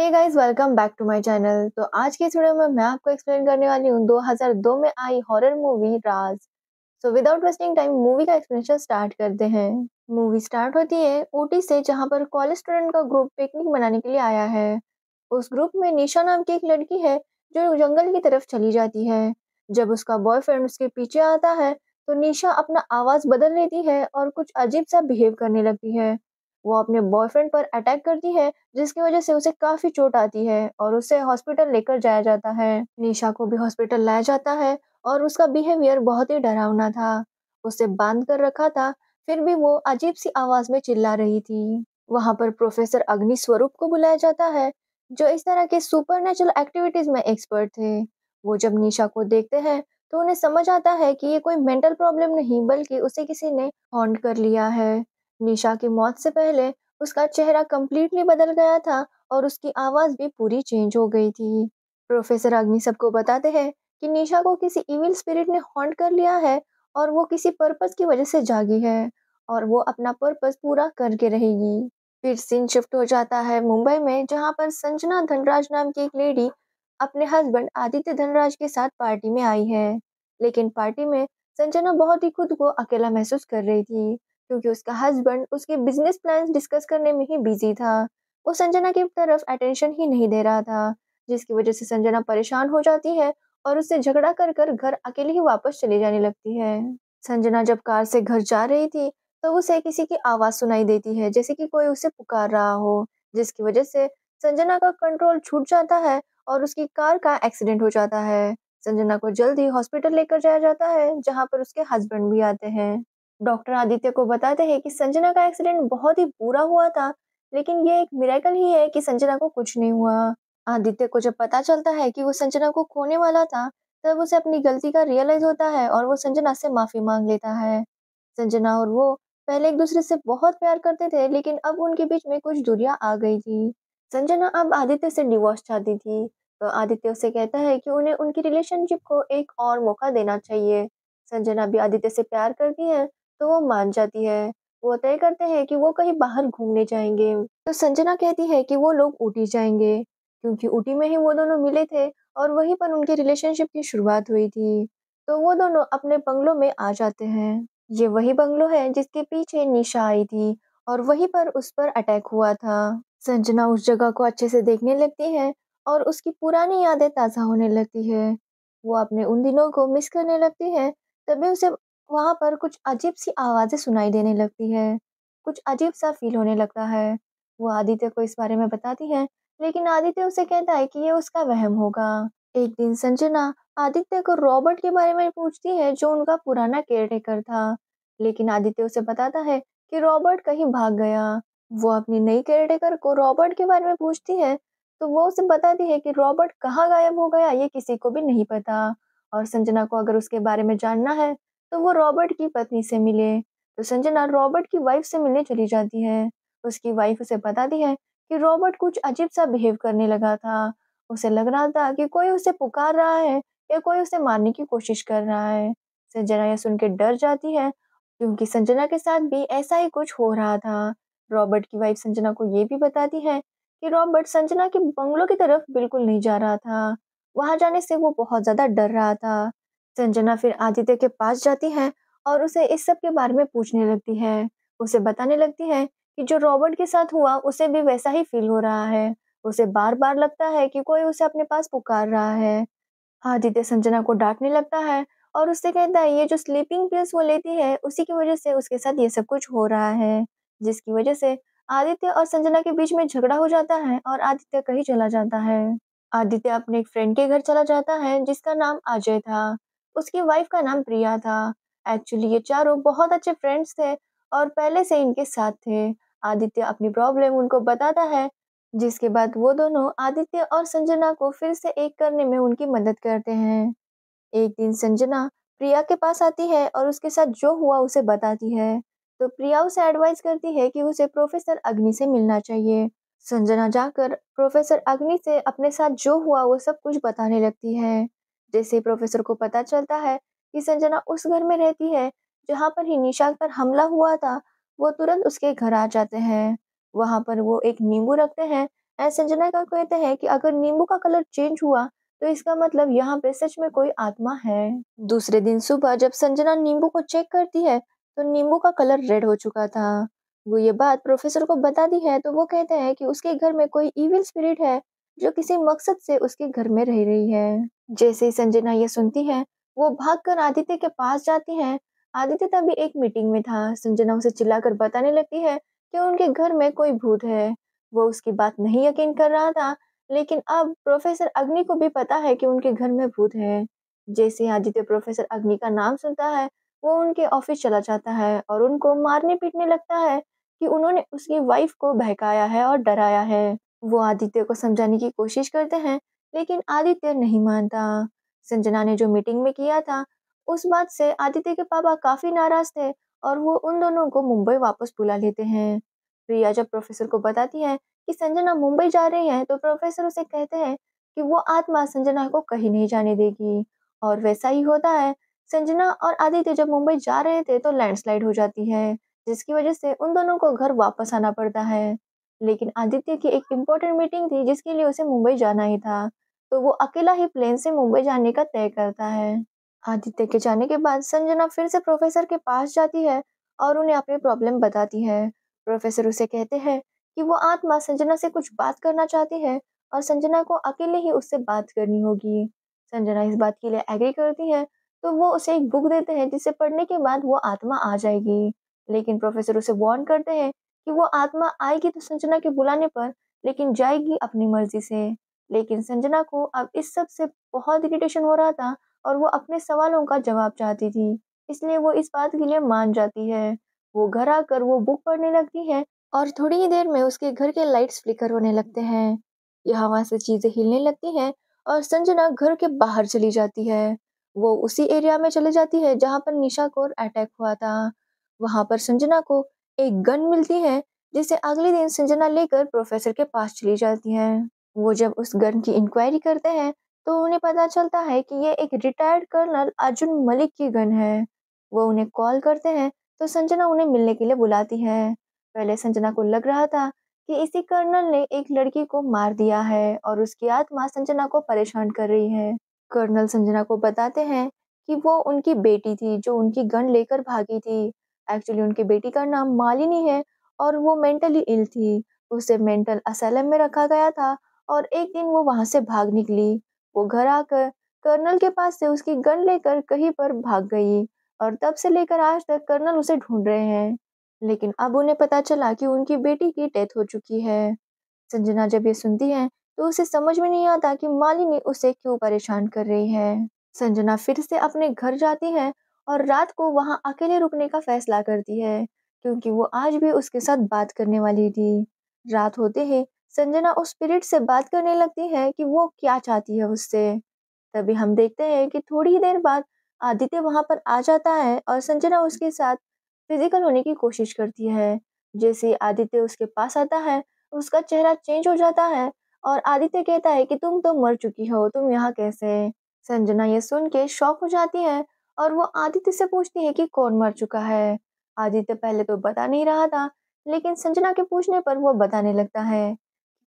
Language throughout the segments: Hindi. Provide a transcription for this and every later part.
hey guys welcome back to my channel तो आज के इस वीडियो में मैं आपको एक्सप्लेन करने वाली हूँ 2002 में आई horror movie Raaz so without wasting time movie का एक्सप्लेनेशन स्टार्ट करते हैं मूवी स्टार्ट होती है ऊटी से जहाँ पर कॉलेज स्टूडेंट का ग्रुप पिकनिक मनाने के लिए आया है उस ग्रुप में निशा नाम की एक लड़की है जो जंगल की तरफ चली जाती है जब उसका बॉयफ्रेंड उसके पीछे आता है तो निशा अपना आवाज़ बदल लेती है और कुछ अजीब सा बिहेव करने लगती है वो अपने बॉयफ्रेंड पर अटैक करती है जिसकी वजह से उसे काफी चोट आती है और उसे हॉस्पिटल लेकर जाया जाता है निशा को भी हॉस्पिटल लाया जाता है और उसका बिहेवियर बहुत ही डरावना था उसे बांध कर रखा था फिर भी वो अजीब सी आवाज में चिल्ला रही थी वहां पर प्रोफेसर अग्नि स्वरूप को बुलाया जाता है जो इस तरह के सुपर एक्टिविटीज में एक्सपर्ट थे वो जब निशा को देखते हैं तो उन्हें समझ आता है कि ये कोई मेंटल प्रॉब्लम नहीं बल्कि उसे किसी ने हॉन्ट कर लिया है निशा की मौत से पहले उसका चेहरा कम्प्लीटली बदल गया था और उसकी आवाज़ भी पूरी चेंज हो गई थी प्रोफेसर अग्नि सबको बताते हैं कि निशा को किसी इविल स्पिरिट ने हॉन्ट कर लिया है और वो किसी पर्पस की वजह से जागी है और वो अपना पर्पस पूरा करके रहेगी फिर सीन शिफ्ट हो जाता है मुंबई में जहाँ पर संजना धनराज नाम की एक लेडी अपने हस्बैंड आदित्य धनराज के साथ पार्टी में आई है लेकिन पार्टी में संजना बहुत ही खुद को अकेला महसूस कर रही थी क्योंकि उसका हस्बैंड उसके बिजनेस प्लान डिस्कस करने में ही बिजी था वो संजना की तरफ अटेंशन ही नहीं दे रहा था जिसकी वजह से संजना परेशान हो जाती है और उससे झगड़ा कर कर घर अकेले ही वापस चली जाने लगती है संजना जब कार से घर जा रही थी तो उसे किसी की आवाज सुनाई देती है जैसे कि कोई उसे पुकार रहा हो जिसकी वजह से संजना का कंट्रोल छूट जाता है और उसकी कार का एक्सीडेंट हो जाता है संजना को जल्द ही हॉस्पिटल लेकर जाया जाता है जहाँ पर उसके हस्बैंड भी आते हैं डॉक्टर आदित्य को बताते हैं कि संजना का एक्सीडेंट बहुत ही बुरा हुआ था लेकिन ये एक मिराकल ही है कि संजना को कुछ नहीं हुआ आदित्य को जब पता चलता है कि वो संजना को खोने वाला था तब उसे अपनी गलती का रियलाइज होता है और वो संजना से माफी मांग लेता है संजना और वो पहले एक दूसरे से बहुत प्यार करते थे लेकिन अब उनके बीच में कुछ दूरिया आ गई थी संजना अब आदित्य से डिवोर्स चाहती थी तो आदित्य उसे कहता है कि उन्हें उनकी रिलेशनशिप को एक और मौका देना चाहिए संजना भी आदित्य से प्यार करती है तो वो मान जाती है वो तय करते हैं कि वो कहीं बाहर घूमने जाएंगे तो संजना कहती है कि वो लोग ऊटी जाएंगे क्योंकि ऊटी में ही वो दोनों मिले थे और वहीं पर उनके रिलेशनशिप की शुरुआत हुई थी तो वो दोनों अपने बंगलों में आ जाते हैं ये वही बंगलो है जिसके पीछे निशा आई थी और वहीं पर उस पर अटैक हुआ था संजना उस जगह को अच्छे से देखने लगती है और उसकी पुरानी यादें ताज़ा होने लगती है वो अपने उन दिनों को मिस करने लगती है तभी उसे वहाँ पर कुछ अजीब सी आवाज़ें सुनाई देने लगती है कुछ अजीब सा फील होने लगता है वो आदित्य को इस बारे में बताती है लेकिन आदित्य उसे कहता है कि ये उसका वहम होगा एक दिन संजना आदित्य को रॉबर्ट के बारे में पूछती है जो उनका पुराना केयरटेकर था लेकिन आदित्य उसे बताता है कि रॉबर्ट कहीं भाग गया वो अपनी नई केयरटेकर को रॉबर्ट के बारे में पूछती है तो वो उसे बताती है कि रॉबर्ट कहाँ गायब हो गया ये किसी को भी नहीं पता और संजना को अगर उसके बारे में जानना है तो वो रॉबर्ट की पत्नी से मिले तो संजना रॉबर्ट की वाइफ से मिलने चली जाती है उसकी वाइफ उसे बताती है कि रॉबर्ट कुछ अजीब सा बिहेव करने लगा था उसे लग रहा था कि कोई उसे पुकार रहा है या कोई उसे मारने की कोशिश कर रहा है संजना यह सुन के डर जाती है क्योंकि संजना के साथ भी ऐसा ही कुछ हो रहा था रॉबर्ट की वाइफ संजना को ये भी बताती है कि रॉबर्ट संजना के बंगलों की तरफ बिल्कुल नहीं जा रहा था वहां जाने से वो बहुत ज्यादा डर रहा था संजना फिर आदित्य के पास जाती है और उसे इस सब के बारे में पूछने लगती है उसे बताने लगती है कि जो रॉबर्ट के साथ हुआ उसे भी वैसा ही फील हो रहा है उसे बार बार लगता है कि कोई उसे अपने पास पुकार रहा है आदित्य संजना को डांटने लगता है और उससे कहता है ये जो स्लीपिंग पिल्स वो लेती है उसी की वजह से उसके साथ ये सब कुछ हो रहा है जिसकी वजह से आदित्य और संजना के बीच में झगड़ा हो जाता है और आदित्य कहीं चला जाता है आदित्य अपने एक फ्रेंड के घर चला जाता है जिसका नाम अजय था उसकी वाइफ का नाम प्रिया था एक्चुअली ये चारों बहुत अच्छे फ्रेंड्स थे और पहले से इनके साथ थे आदित्य अपनी प्रॉब्लम उनको बताता है जिसके बाद वो दोनों आदित्य और संजना को फिर से एक करने में उनकी मदद करते हैं एक दिन संजना प्रिया के पास आती है और उसके साथ जो हुआ उसे बताती है तो प्रिया उसे एडवाइस करती है कि उसे प्रोफेसर अग्नि से मिलना चाहिए संजना जाकर प्रोफेसर अग्नि से अपने साथ जो हुआ वो सब कुछ बताने लगती है जैसे प्रोफेसर को पता चलता है कि संजना उस घर में रहती है जहाँ पर ही निशा पर हमला हुआ था वो तुरंत उसके घर आ जाते हैं वहां पर वो एक नींबू रखते हैं एंड संजना का कहते हैं कि अगर नींबू का कलर चेंज हुआ तो इसका मतलब यहाँ पे सच में कोई आत्मा है दूसरे दिन सुबह जब संजना नींबू को चेक करती है तो नींबू का कलर रेड हो चुका था वो ये बात प्रोफेसर को बताती है तो वो कहते हैं कि उसके घर में कोई इविल स्पिरिट है जो किसी मकसद से उसके घर में रह रही है जैसे ही संजना यह सुनती है वो भागकर आदित्य के पास जाती है आदित्य तभी एक मीटिंग में था संजना उसे चिल्लाकर बताने लगती है कि उनके घर में कोई भूत है वो उसकी बात नहीं यकीन कर रहा था लेकिन अब प्रोफेसर अग्नि को भी पता है कि उनके घर में भूत है जैसे आदित्य प्रोफेसर अग्नि का नाम सुनता है वो उनके ऑफिस चला जाता है और उनको मारने पीटने लगता है कि उन्होंने उसकी वाइफ को बहकाया है और डराया है वो आदित्य को समझाने की कोशिश करते हैं लेकिन आदित्य नहीं मानता संजना ने जो मीटिंग में किया था उस बात से आदित्य के पापा काफी नाराज थे और वो उन दोनों को मुंबई वापस बुला लेते हैं प्रिया जब प्रोफेसर को बताती है कि संजना मुंबई जा रही है तो प्रोफेसर उसे कहते हैं कि वो आत्मा संजना को कहीं नहीं जाने देगी और वैसा ही होता है संजना और आदित्य जब मुंबई जा रहे थे तो लैंडस्लाइड हो जाती है जिसकी वजह से उन दोनों को घर वापस आना पड़ता है लेकिन आदित्य की एक इम्पोर्टेंट मीटिंग थी जिसके लिए उसे मुंबई जाना ही था तो वो अकेला ही प्लेन से मुंबई जाने का तय करता है आदित्य के जाने के बाद संजना फिर से प्रोफेसर के पास जाती है और उन्हें अपनी प्रॉब्लम बताती है प्रोफेसर उसे कहते हैं कि वो आत्मा संजना से कुछ बात करना चाहती है और संजना को अकेले ही उससे बात करनी होगी संजना इस बात के लिए एग्री करती है तो वो उसे एक बुक देते हैं जिसे पढ़ने के बाद वो आत्मा आ जाएगी लेकिन प्रोफेसर उसे वार्न करते हैं कि वो आत्मा आएगी तो संजना के बुलाने पर लेकिन जाएगी अपनी मर्जी से लेकिन संजना को अब इस सब से बहुत इरिटेशन हो रहा था और वो अपने सवालों का जवाब चाहती थी इसलिए वो इस बात के लिए मान जाती है वो घर आकर वो बुक पढ़ने लगती है और थोड़ी ही देर में उसके घर के लाइट्स फ्लिकर होने लगते हैं यहाँ वहाँ से चीज़ें हिलने लगती हैं और संजना घर के बाहर चली जाती है वो उसी एरिया में चली जाती है जहाँ पर निशा को अटैक हुआ था वहाँ पर संजना को एक गन मिलती है जिसे अगले दिन संजना लेकर प्रोफेसर के पास चली जाती है वो जब उस गन की इंक्वायरी करते हैं तो उन्हें पता चलता है कि ये एक रिटायर्ड कर्नल अर्जुन मलिक की गन है वो उन्हें कॉल करते हैं तो संजना उन्हें मिलने के लिए बुलाती है पहले संजना को लग रहा था कि इसी कर्नल ने एक लड़की को मार दिया है और उसकी आत्मा संजना को परेशान कर रही है कर्नल संजना को बताते हैं कि वो उनकी बेटी थी जो उनकी गन लेकर भागी थी एक्चुअली उनकी बेटी का नाम मालिनी है और वो मेंटली इल थी उसे मेंटल असलम में रखा गया था और एक दिन वो वहां से भाग निकली वो घर आकर कर्नल के पास से उसकी गन लेकर कहीं पर भाग गई और तब से लेकर आज तक कर्नल उसे ढूंढ रहे हैं लेकिन अब उन्हें पता चला कि उनकी बेटी की डेथ हो चुकी है संजना जब ये सुनती है तो उसे समझ में नहीं आता कि मालिनी उसे क्यों परेशान कर रही है संजना फिर से अपने घर जाती है और रात को वहां अकेले रुकने का फैसला करती है क्योंकि वो आज भी उसके साथ बात करने वाली थी रात होते ही संजना उस स्पिरिट से बात करने लगती है कि वो क्या चाहती है उससे तभी हम देखते हैं कि थोड़ी ही देर बाद आदित्य वहां पर आ जाता है और संजना उसके साथ फिजिकल होने की कोशिश करती है जैसे आदित्य उसके पास आता है उसका चेहरा चेंज हो जाता है और आदित्य कहता है कि तुम तो मर चुकी हो तुम यहाँ कैसे संजना ये सुन के शौक हो जाती है और वो आदित्य से पूछती है कि कौन मर चुका है आदित्य पहले तो बता नहीं रहा था लेकिन संजना के पूछने पर वो बताने लगता है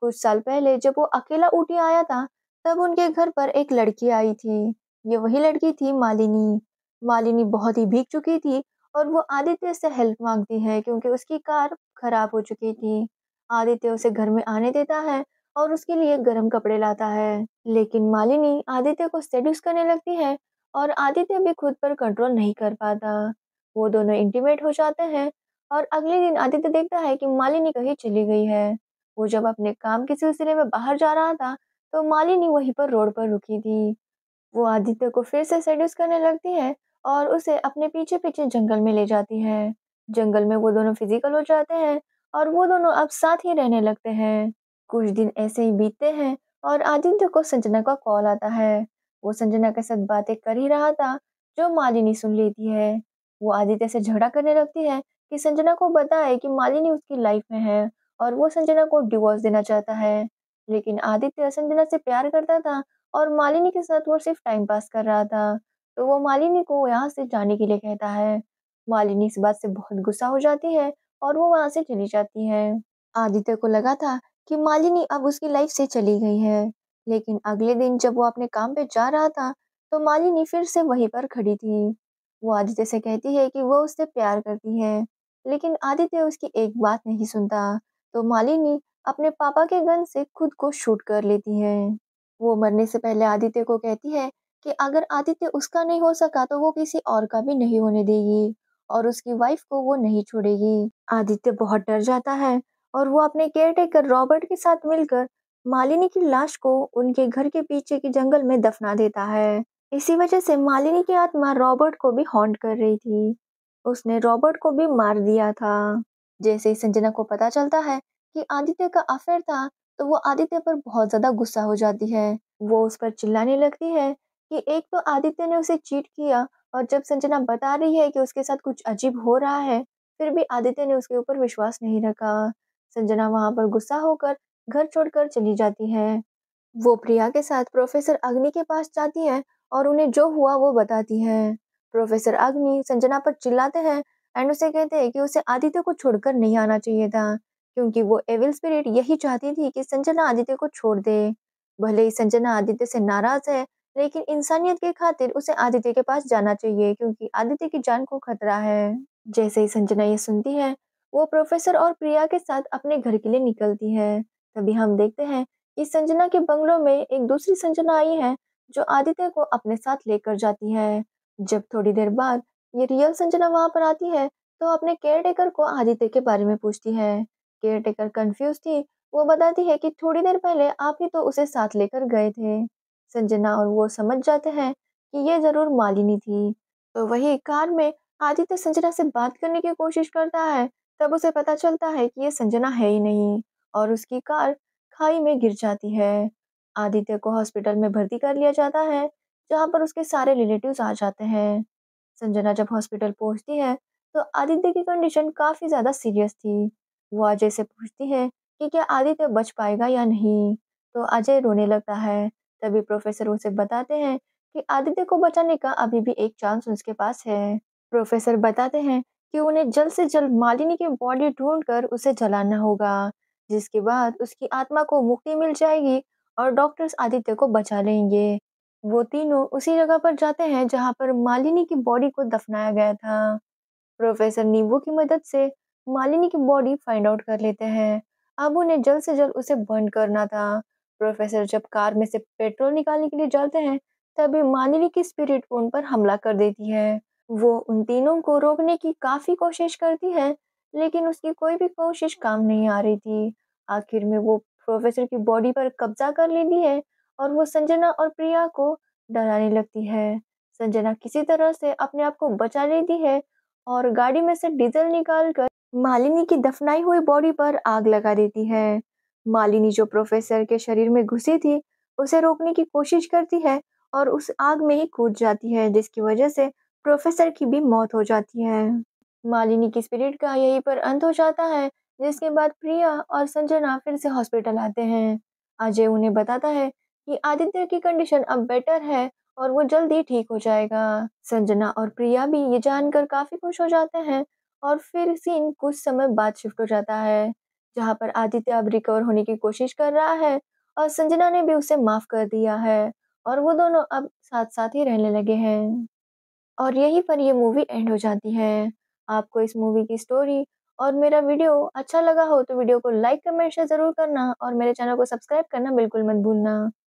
कुछ साल पहले जब वो अकेला ऊटी आया था तब उनके घर पर एक लड़की आई थी ये वही लड़की थी मालिनी मालिनी बहुत ही भीग चुकी थी और वो आदित्य से हेल्प मांगती है क्योंकि उसकी कार खराब हो चुकी थी आदित्य उसे घर में आने देता है और उसके लिए गर्म कपड़े लाता है लेकिन मालिनी आदित्य को सेड्यूस करने लगती है और आदित्य भी खुद पर कंट्रोल नहीं कर पाता वो दोनों इंटीमेट हो जाते हैं और अगले दिन आदित्य देखता है कि मालिनी कहीं चली गई है वो जब अपने काम के सिलसिले में बाहर जा रहा था तो मालिनी वहीं पर रोड पर रुकी थी वो आदित्य को फिर से सेड्यूस करने लगती है और उसे अपने पीछे पीछे जंगल में ले जाती है जंगल में वो दोनों फिजिकल हो जाते हैं और वो दोनों अब साथ ही रहने लगते हैं कुछ दिन ऐसे ही बीतते हैं और आदित्य को संजना का कॉल आता है वो संजना के साथ बातें कर ही रहा था जो मालिनी सुन लेती है वो आदित्य से झगड़ा करने लगती है कि संजना को बताए कि मालिनी उसकी लाइफ में है और वो संजना को डिवोर्स देना चाहता है लेकिन आदित्य संजना से प्यार करता था और मालिनी के साथ वो सिर्फ टाइम पास कर रहा था तो वो मालिनी को यहाँ से जाने के लिए कहता है मालिनी इस बात से बहुत गुस्सा हो जाती है और वो वहाँ से चली जाती है आदित्य को लगा था कि मालिनी अब उसकी लाइफ से चली गई है लेकिन अगले दिन जब वो अपने काम पे जा रहा था तो मालिनी फिर से वहीं पर खड़ी थी वो आदित्य से कहती है कि वो उससे प्यार करती है लेकिन आदित्य उसकी एक बात नहीं सुनता तो मालिनी अपने पापा के गन से खुद को शूट कर लेती है वो मरने से पहले आदित्य को कहती है कि अगर आदित्य उसका नहीं हो सका तो वो किसी और का भी नहीं होने देगी और उसकी वाइफ को वो नहीं छोड़ेगी आदित्य बहुत डर जाता है और वो अपने केयर टेकर रॉबर्ट के साथ मिलकर मालिनी की लाश को उनके घर के पीछे के जंगल में दफना देता है इसी वजह से मालिनी की आत्मा रॉबर्ट को भी हॉन्ट कर रही थी उसने रॉबर्ट को भी मार दिया था जैसे ही संजना को पता चलता है कि आदित्य का अफेयर था तो वो आदित्य पर बहुत ज्यादा गुस्सा हो जाती है वो उस पर चिल्लाने लगती है कि एक तो आदित्य ने उसे चीट किया और जब संजना बता रही है कि उसके साथ कुछ अजीब हो रहा है फिर भी आदित्य ने उसके ऊपर विश्वास नहीं रखा संजना वहां पर गुस्सा होकर घर छोड़कर चली जाती है वो प्रिया के साथ प्रोफेसर अग्नि के पास जाती है और उन्हें जो हुआ वो बताती है प्रोफेसर अग्नि संजना पर चिल्लाते हैं एंड उसे कहते हैं कि उसे आदित्य को छोड़कर नहीं आना चाहिए था क्योंकि वो एविल स्पिरिट यही चाहती थी कि संजना आदित्य को छोड़ दे भले ही संजना आदित्य से नाराज है लेकिन इंसानियत के खातिर उसे आदित्य के पास जाना चाहिए क्योंकि आदित्य की जान को खतरा है जैसे ही संजना ये सुनती है वो प्रोफेसर और प्रिया के साथ अपने घर के लिए निकलती है तभी हम देखते हैं कि संजना के बंगलों में एक दूसरी संजना आई है जो आदित्य को अपने साथ लेकर जाती है जब थोड़ी देर बाद ये रियल संजना वहाँ पर आती है तो अपने केयर टेकर को आदित्य के बारे में पूछती है केयर टेकर कन्फ्यूज थी वो बताती है कि थोड़ी देर पहले आप ही तो उसे साथ लेकर गए थे संजना और वो समझ जाते हैं कि ये जरूर मालिनी थी तो वही कार में आदित्य संजना से बात करने की कोशिश करता है तब उसे पता चलता है कि ये संजना है ही नहीं और उसकी कार खाई में गिर जाती है आदित्य को हॉस्पिटल में भर्ती कर लिया जाता है जहाँ पर उसके सारे रिलेटिव आ जाते हैं संजना जब हॉस्पिटल पहुंचती है तो आदित्य की कंडीशन काफी ज्यादा सीरियस थी वो अजय से पूछती है कि क्या आदित्य बच पाएगा या नहीं तो अजय रोने लगता है तभी प्रोफेसर उसे बताते हैं कि आदित्य को बचाने का अभी भी एक चांस उसके पास है प्रोफेसर बताते हैं कि उन्हें जल्द से जल्द मालिनी की बॉडी ढूंढकर उसे जलाना होगा जिसके बाद उसकी आत्मा को मुक्ति मिल जाएगी और डॉक्टर्स आदित्य को बचा लेंगे वो तीनों उसी जगह पर जाते हैं जहां पर मालिनी की बॉडी को दफनाया गया था प्रोफेसर नीवो की मदद से मालिनी की बॉडी फाइंड आउट कर लेते हैं अब उन्हें जल्द से जल्द उसे बर्न करना था प्रोफेसर जब कार में से पेट्रोल निकालने के लिए जाते हैं तभी मालिनी की स्पिरिट उन पर हमला कर देती है वो उन तीनों को रोकने की काफी कोशिश करती है लेकिन उसकी कोई भी कोशिश काम नहीं आ रही थी आखिर में वो प्रोफेसर की बॉडी पर कब्जा कर लेती है और वो संजना और प्रिया को डराने लगती है संजना किसी तरह से अपने आप को बचा लेती है और गाड़ी में से डीजल निकाल कर मालिनी की दफनाई हुई बॉडी पर आग लगा देती है मालिनी जो प्रोफेसर के शरीर में घुसी थी उसे रोकने की कोशिश करती है और उस आग में ही कूद जाती है जिसकी वजह से प्रोफेसर की भी मौत हो जाती है मालिनी की स्पिरिट का यहीं पर अंत हो जाता है जिसके बाद प्रिया और संजना फिर से हॉस्पिटल आते हैं अजय उन्हें बताता है कि आदित्य की कंडीशन अब बेटर है और वो जल्दी ठीक हो जाएगा संजना और प्रिया भी ये जानकर काफी खुश हो जाते हैं और फिर सीन कुछ समय बाद शिफ्ट हो जाता है जहाँ पर आदित्य अब रिकवर होने की कोशिश कर रहा है और संजना ने भी उसे माफ कर दिया है और वो दोनों अब साथ साथ ही रहने लगे हैं और यहीं पर ये मूवी एंड हो जाती है आपको इस मूवी की स्टोरी और मेरा वीडियो अच्छा लगा हो तो वीडियो को लाइक कमेंट शेयर जरूर करना और मेरे चैनल को सब्सक्राइब करना बिल्कुल मत भूलना